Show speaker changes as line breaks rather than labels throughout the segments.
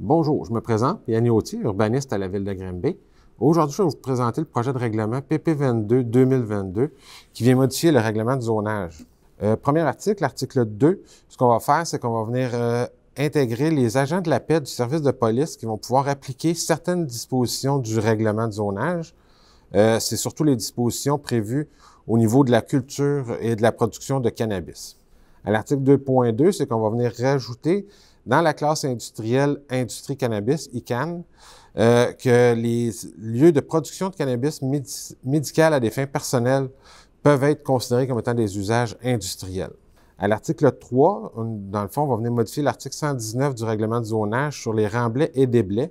Bonjour, je me présente, Yannick Autier, urbaniste à la Ville de Granby. Aujourd'hui, je vais vous présenter le projet de règlement PP22 2022 qui vient modifier le règlement de zonage. Euh, premier article, l'article 2, ce qu'on va faire, c'est qu'on va venir euh, intégrer les agents de la paix du service de police qui vont pouvoir appliquer certaines dispositions du règlement de zonage. Euh, c'est surtout les dispositions prévues au niveau de la culture et de la production de cannabis. À l'article 2.2, c'est qu'on va venir rajouter dans la classe industrielle Industrie Cannabis, ICANN, euh, que les lieux de production de cannabis médical à des fins personnelles peuvent être considérés comme étant des usages industriels. À l'article 3, dans le fond, on va venir modifier l'article 119 du règlement de zonage sur les remblais et blés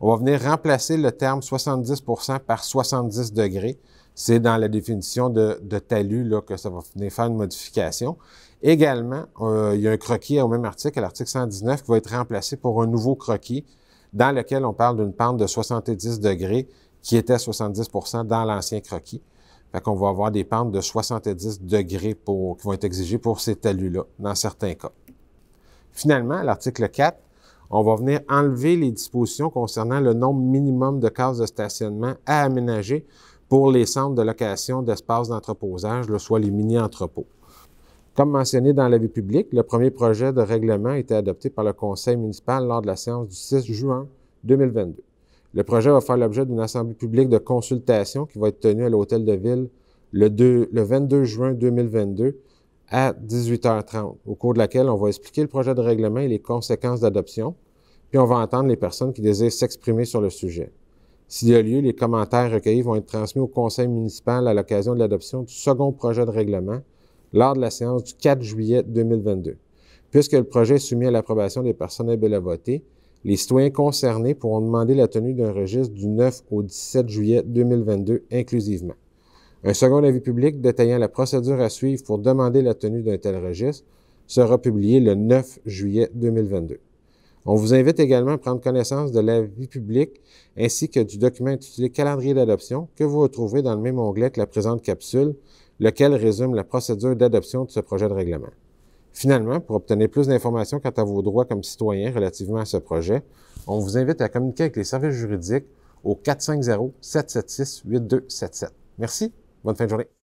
On va venir remplacer le terme 70 par 70 degrés c'est dans la définition de, talus là, que ça va venir faire une modification. Également, euh, il y a un croquis au même article, à l'article 119, qui va être remplacé pour un nouveau croquis dans lequel on parle d'une pente de 70 degrés qui était 70 dans l'ancien croquis. Fait qu'on va avoir des pentes de 70 degrés pour, qui vont être exigées pour ces talus-là, dans certains cas. Finalement, l'article 4, on va venir enlever les dispositions concernant le nombre minimum de cases de stationnement à aménager pour les centres de location d'espaces d'entreposage, le soit les mini-entrepôts. Comme mentionné dans l'avis public, le premier projet de règlement a été adopté par le conseil municipal lors de la séance du 6 juin 2022. Le projet va faire l'objet d'une assemblée publique de consultation qui va être tenue à l'hôtel de ville le, le 22 juin 2022 à 18h30, au cours de laquelle on va expliquer le projet de règlement et les conséquences d'adoption, puis on va entendre les personnes qui désirent s'exprimer sur le sujet. S'il y a lieu, les commentaires recueillis vont être transmis au conseil municipal à l'occasion de l'adoption du second projet de règlement lors de la séance du 4 juillet 2022. Puisque le projet est soumis à l'approbation des personnes habiles à voter, les citoyens concernés pourront demander la tenue d'un registre du 9 au 17 juillet 2022 inclusivement. Un second avis public détaillant la procédure à suivre pour demander la tenue d'un tel registre sera publié le 9 juillet 2022. On vous invite également à prendre connaissance de l'avis public ainsi que du document intitulé Calendrier d'adoption que vous retrouvez dans le même onglet que la présente capsule, lequel résume la procédure d'adoption de ce projet de règlement. Finalement, pour obtenir plus d'informations quant à vos droits comme citoyen relativement à ce projet, on vous invite à communiquer avec les services juridiques au 450-776-8277. Merci, bonne fin de journée.